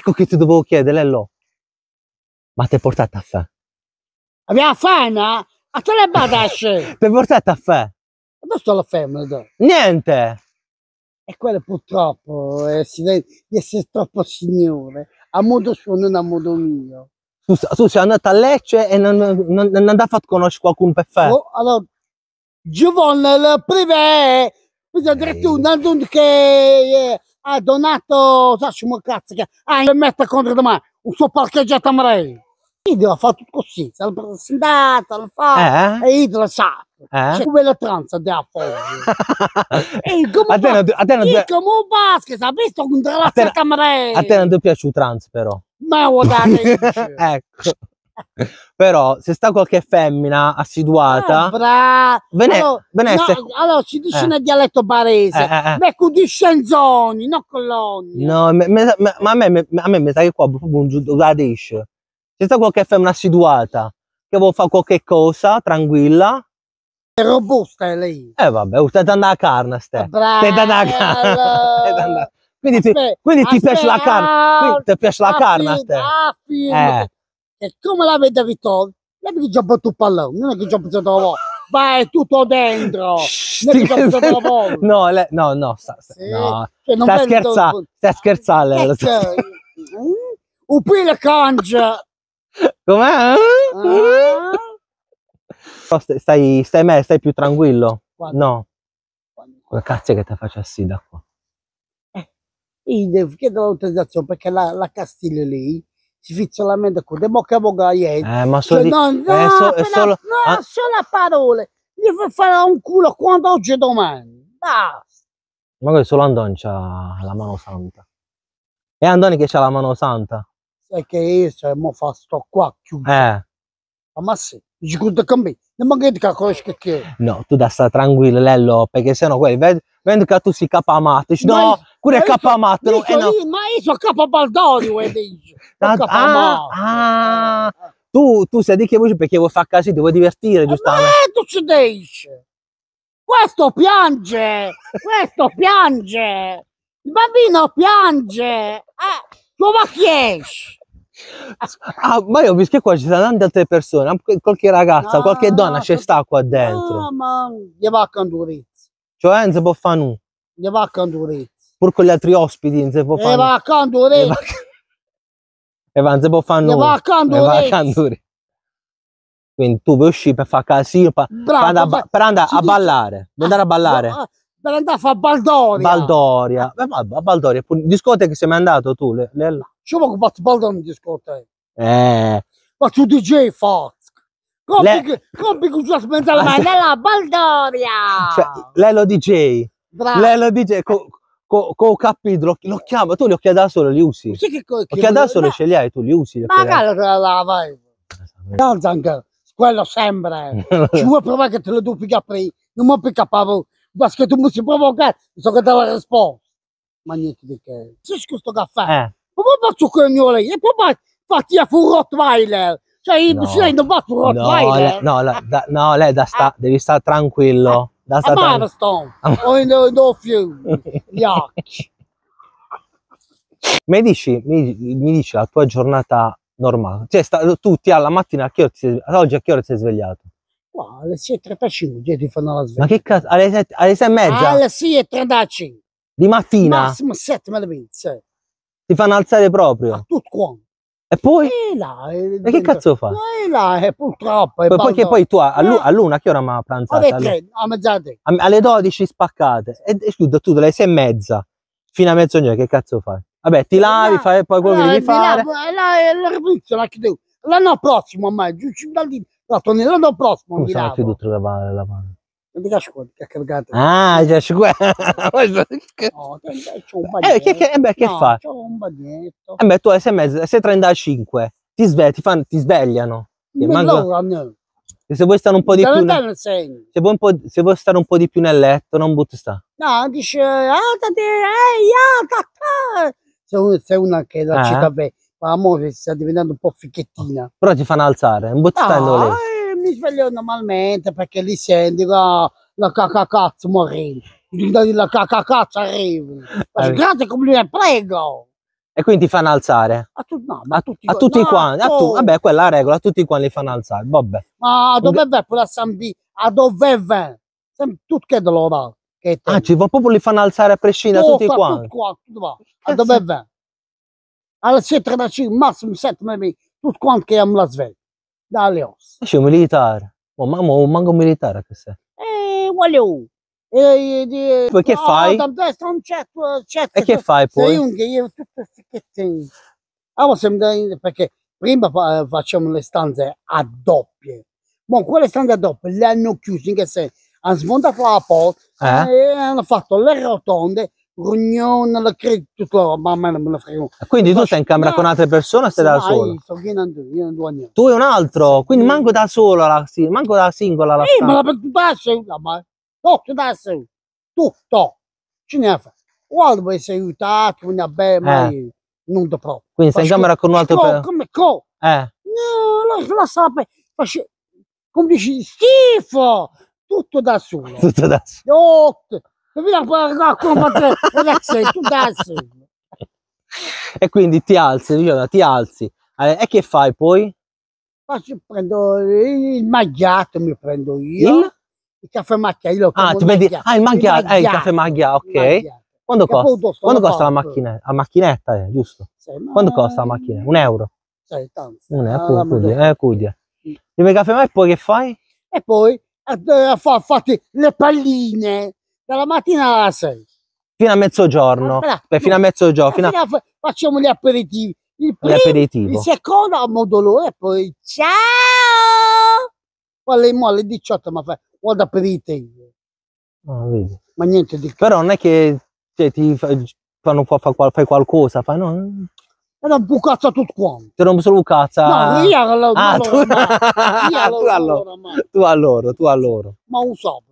Ecco che ti dovevo chiedere, Lello. Ma ti hai portato a fare? Abbiamo fame? A te le badasce! ti hai portato a fare? Dove sto la femmina? Niente! E quello purtroppo è eh, di essere troppo signore. A modo suo, non a modo mio. Tu, tu sei andato a Lecce e non, non, non andai fatto conoscere qualcuno per fare? Oh, allora, Giovanni, il privé, quindi addirittura, non che... Eh, ha ah, donato, Sassimo cazzo che ha ah, in mette contro domani un suo parcheggiato a me. Idolo ha fatto così, si è presentato, l'ha fatto, eh? e eh? Idolo sa, eh? c'è quella tranza di affogare. e come, Atena, ba- Atena, e come basket, ha visto contro la Atena, a te non ti è piaciuto trans però. Ma guardate, ecco. Però se sta qualche femmina assiduata, ah, bra... bene, allora, benesse... no, allora si dice eh. nel dialetto barese, eh, eh, beh, cudiscenzoni, non coloni. No, ma a me, me, a mi sa che qua proprio un giudice. Se sta qualche femmina assiduata, che vuole fare qualche cosa, tranquilla, robusta è lei. Eh vabbè, usted oh, andare a carne, ste. Ah, bravo. Quindi, ti, quindi ti piace la carne? ti piace la carne, Eh come la vede Vittorio? Non è che gioca tu pallone, non è che gioca tu ma è tutto dentro. no, le, no, no, sta, sì, no. Cioè, sta scherzando, sta scherzando. Eh, ecco. sta... Upì Com'è? Ah. stai, stai, me, stai più tranquillo. Quando? No. Quando? Cazzo che ti faccio assi da qua. Eh, io devo chiedere l'autorizzazione perché la, la Castiglio lì si fizza la mente con bocca a bocca ieri. Eh, ma sono cioè, di... no, eh, no, so, solo... no, ah. solo parole. Gli fare un culo quando oggi e domani. Basta. Ma che solo Andoni c'ha la mano santa. È Andoni che c'ha la mano santa. Sai che io se cioè, mo fa sto qua chiuso. Eh. Ah, ma sì, dici cosa cambi? Non mi chiedi che che No, tu da sta tranquillo, Lello, perché sennò quelli, vedi, vedi che tu si capamatici. No, pure è capo So, eh, no. Ma io sono capo Baldoni, Ah, ah, tu, tu sei di che voce perché vuoi fare casino, vuoi divertire, eh, giustamente. Ma tu ci dici? Questo piange, questo piange, il bambino piange, eh, come chiedi? Ah, ma io ho visto che qua ci sono tante altre persone, qualche ragazza, no, qualche donna no, c'è sta qua dentro. No, ma gli va a candurezza. Cioè non si può fare nulla. Gli va a candurezza pur con gli altri ospiti non si può fare. E va a candore! E va, non si può fare E va a candore! E va a candore! Quindi tu vuoi uscire per fare casino, per, andare, per andare a ballare, per andare a ballare. Per andare a fare Baldoria. Baldoria. Beh, eh, ma a Baldoria, discoteca sei mai andato tu? Le, le... Ci ho fatto Baldoria in discoteca. Eh. Ma tu DJ fa. Come che ci ha spettato la Baldoria? Cioè, lei lo DJ. Bravo. Lei lo DJ. Co, con co capito, lo, lo chiama, tu gli occhiali da sole li usi. Sì, che cosa? Occhiali da sole ce li hai, tu li usi. Ma cala te la lava. quello sempre. Ci vuoi provare che te lo duplica a pre? Non mi picca pavo, basta che tu mi si provocare, so che te la risposta. Ma niente di che. Sì, questo caffè. Eh. Ma poi faccio cognole, e poi fatti a fu Rottweiler. Cioè, no. non faccio fu Rottweiler. No, lei, no, la, da, no, lei da sta, eh. devi stare tranquillo. Eh. That's a milestone. Ho indoffio gli occhi. Mi dici, mi, mi dici la tua giornata normale? Cioè, sta, tu ti alla mattina, a che ora ti, oggi a che ora ti sei svegliato? No, alle 6.35 ti fanno la sveglia. Ma che cazzo? Alle 6, alle 6 e mezza? 6.35. Di mattina? Massimo 7 ma Ti fanno alzare proprio? A tutto quanto. E poi? E là, eh, e che cazzo fa? E là, e eh, purtroppo. E eh, poi, perché poi tu a, eh. a luna che ora mi ha pranzato? Alle, tre, a mezzanotte. Alle 12 spaccate. E, e tu, tu dalle 6 e mezza fino a mezzogiorno che cazzo fai? Vabbè, ti lavi, là, fai poi quello là, che devi fare. Là, là, la repulizia la chiudevo. L'anno prossimo, ormai, giù dal lì. L'anno prossimo. Come sono chiuso tre lavare la mano? mi che Ah, già su quello. No, c'è un bagnetto. Eh, eh, beh, che no, fa? C'è un bagnetto. Eh beh, tu sei, mezzo, sei 35, ti, sve- ti, fanno, ti svegliano. Che manco... no, se vuoi stare un po' di più ne... se, vuoi po'... se vuoi stare un po' di più nel letto non butti sta no dice andate ehi sei, sei una che la eh. città beh ma amore sta diventando un po' ficchettina però ti fanno alzare non butti no, sta in mi sveglio normalmente perché lì senti la, la cacacazzo morì. La cacacazzo arriva. Ma eh. Grazie come prego. E quindi ti fanno alzare? A, tu, no, a tutti, a, tutti no, quanti. No. Tu, vabbè, quella regola, a tutti quanti li fanno alzare. Vabbè. Ma dove va quella Sambi? A dove va? Tutti che te lo va. Ah, ci va proprio li fanno alzare a prescindere tutti quanti. Tutti quanti, a dove va? Alla 7 da 5, massimo 7 tutti quanti che hanno la sveglia dalle ossa. C'è un militare. Ma mamma, manco un militare che sei. Eh, voglio. Eh, eh, eh, e, e, e, che fai? e che fai poi? Io, io tutte queste cose. Perché prima facciamo le stanze a doppie. Bon, quelle stanze a doppie le hanno chiuse in che senso? Hanno smontato la porta eh? e hanno fatto le rotonde rognone alla cretto, ma a me la frega. Ah, quindi tu stai in camera con altre persone o stai da solo? Tu e un altro, quindi manco da solo, manco da singola la Sì, ma la tasse, ma tutto tasse, tutto, ce ne fa. Guarda, puoi essere aiutato, una bella, ma eh. non da proprio. Quindi stai in camera con un altro persona? Come co? Eh. No, lascia la pelle, come dici, schifo, tutto da solo. Tutto da solo via qua a combattere adesso tu cazzo e quindi ti alzi Giovanna ti alzi eh, e che fai poi? faccio prendo il magliato, mi prendo io il? il caffè macchiato ah, ti prendi, ah il maggiato, il, eh, il caffè macchia, ok quando costa? Quando costa la macchinetta? La macchinetta eh, giusto? Sì, ma... Quando costa la macchinetta? Un euro? Sì, tanto. Un euro, ah, cudia. Eh, Prima caffè ma e poi che fai? E poi eh, a, a, fatti le palline dalla mattina alla 6. Fino a mezzogiorno. Allora, Beh, fino a mezzogiorno. Eh, fino a... Facciamo gli aperitivi. Il primo, l'aperitivo. Il secondo a modo loro e poi ciao! Parliamo alle 18, ma fai, guarda aperitivo. Ah, Ma niente di... Però non è che cioè, ti fanno, fa, fa, fai qualcosa, fai no? Era un bucazza tutto quanto. Te non sono bucazza? No, ah. io allora, ah, tu... allora, tu, allora, tu a tu a Ma un sabato.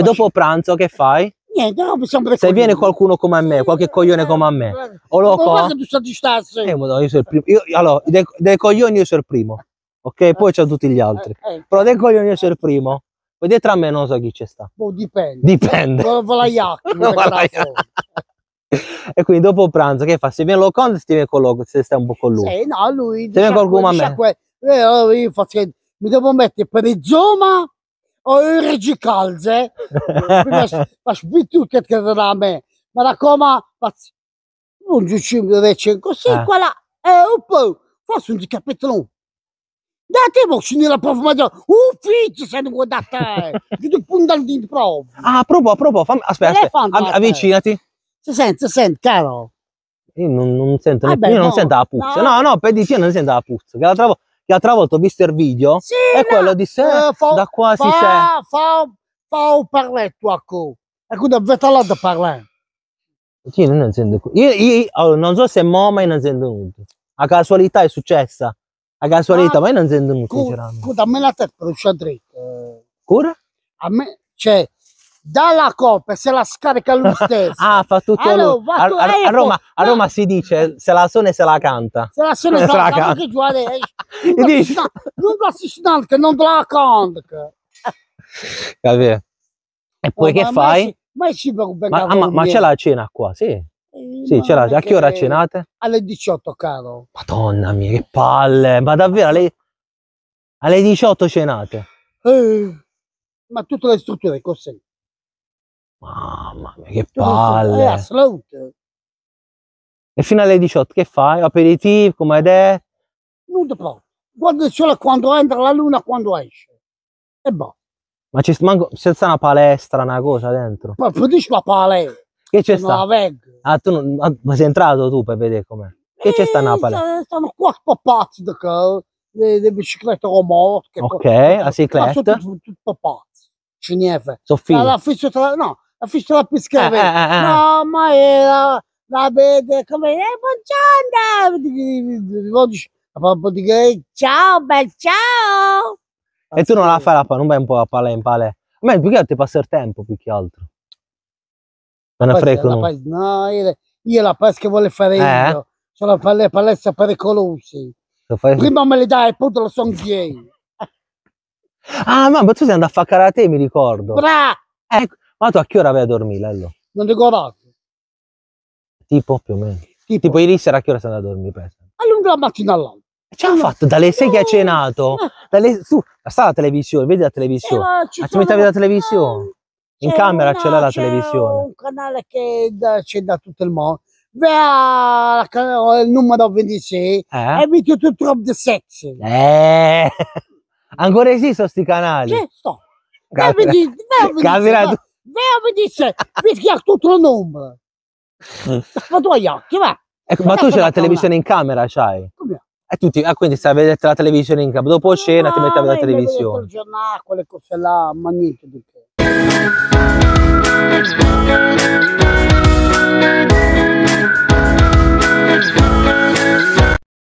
Poi dopo pranzo che fai? Niente, no, possiamo Se viene qualcuno come a me, qualche coglione come a me, o lo co... Ma tu stai distanza? Eh, madonna, io sono il primo. Io, allora, dei, dei coglioni io sono il primo, ok? Eh. Poi c'è tutti gli altri. Eh, eh. Però dei coglioni io sono il primo. Poi dietro a me non so chi c'è sta. Boh, dipende. Dipende. e quindi dopo pranzo che fa? Se viene lo conto se viene con lo, se stai un po' con lui. Sì, no, lui se viene qualcuno a me. eh, oh, io faccio, mi devo mettere per il zoma öğreci kalze. Biraz baş bir Türkiye da me, Ma da coma, non giusciamo dove c'è così, ah. qua là, e un po', forse un di capitolo. Date voce nella prof maggiore, ufficio se ne guardate, che tu punta di prof. Ah, prova, prova, fammi, aspetta, aspetta. avvicinati. Si sente, si sente, caro. Io non, non sento, ah, beh, io no, non sento la puzza. No, no, per di io non sento la puzza, che la trovo che l'altra volta ho visto il video sì, è no, quello di sé eh, fa, da quasi fa, sé fa, fa un parletto a co e quindi avete là da parlare chi non è io, io allora, oh, non so se mo ma in azienda nudo a casualità è successa a casualità ah, ma in azienda nudo cu, cu, da me la testa non c'è dritto eh. cura? a me cioè dalla coppa se la scarica lui ah, stesso. ah, fa tutto allora, lui. A, a, eh, a, Roma, a Roma si dice se la sono e se la canta. Se la sono e se la canta. Non dici? Non la si che non la canta. Capito? E poi oh, che ma fai? Mai, ci ma, ah, ma, ma c'è la eh. cena qua, sì. Eh, sì, ce l'ha. A che ora cenate? Alle 18, caro. Madonna mia, che palle. Ma davvero, alle, alle 18 cenate? Eh, ma tutte le strutture così. Mamma mia, che palle! assolutamente. E fino alle 18 che fai? Aperitivo, come è? Non ti posso. Guarda il sole quando entra la luna, quando esce. E boh. Ma ci manco, senza una palestra, una cosa dentro. Ma dici la palestra. Che c'è sta? Ah, tu non, ah, ma sei entrato tu per vedere com'è. Che c'è sta eh, Napoli? Stanno qua spappazzi di le biciclette con romote. Ok, la cicletta. Sono tutti, pazzi. papazzi. Cinefe. Sono figli. La, la, no, fish la pizca eh, eh, eh, no ma era la vede come è ciao bel ciao e tu non la fai la palla non vai un po' a palla in palla a me più che altro ti passa il tempo più che altro non ne frego no io, io la pesca vuole fare eh? io sono le palestre pericolose fai... prima me le dai e poi te lo sono gay ah ma tu sei andato a fare karate mi ricordo Bra! Ecco, ma ah, tu a che ora vai a dormire, Lello? Non ricordo. Tipo, più o meno. Tipo, tipo ieri sera a che ora sei andato a dormire, pensa? All'una della mattina all'altra. Ci l'ha fatto dalle 6 che ha cenato. Ah. Dalle, su, sta la televisione, vedi la televisione. Eh, ma ci ah, mettavi la televisione. In camera c'è la televisione. un canale che c'è da tutto il mondo. Vea il numero 26 eh? e video tutto of the sexy. Eh, ancora esistono sti canali. Certo. Capirà, capirà, mi dice, rischiare tutto il nome. Ma tu agli occhi, va. Ecco, ma tu c'è la televisione in camera, c'hai? E eh, tutti, ah, quindi stai a vedere la televisione in camera. Dopo cena ti metti la ah, televisione. Il giornale, quelle cose là, magnifiche.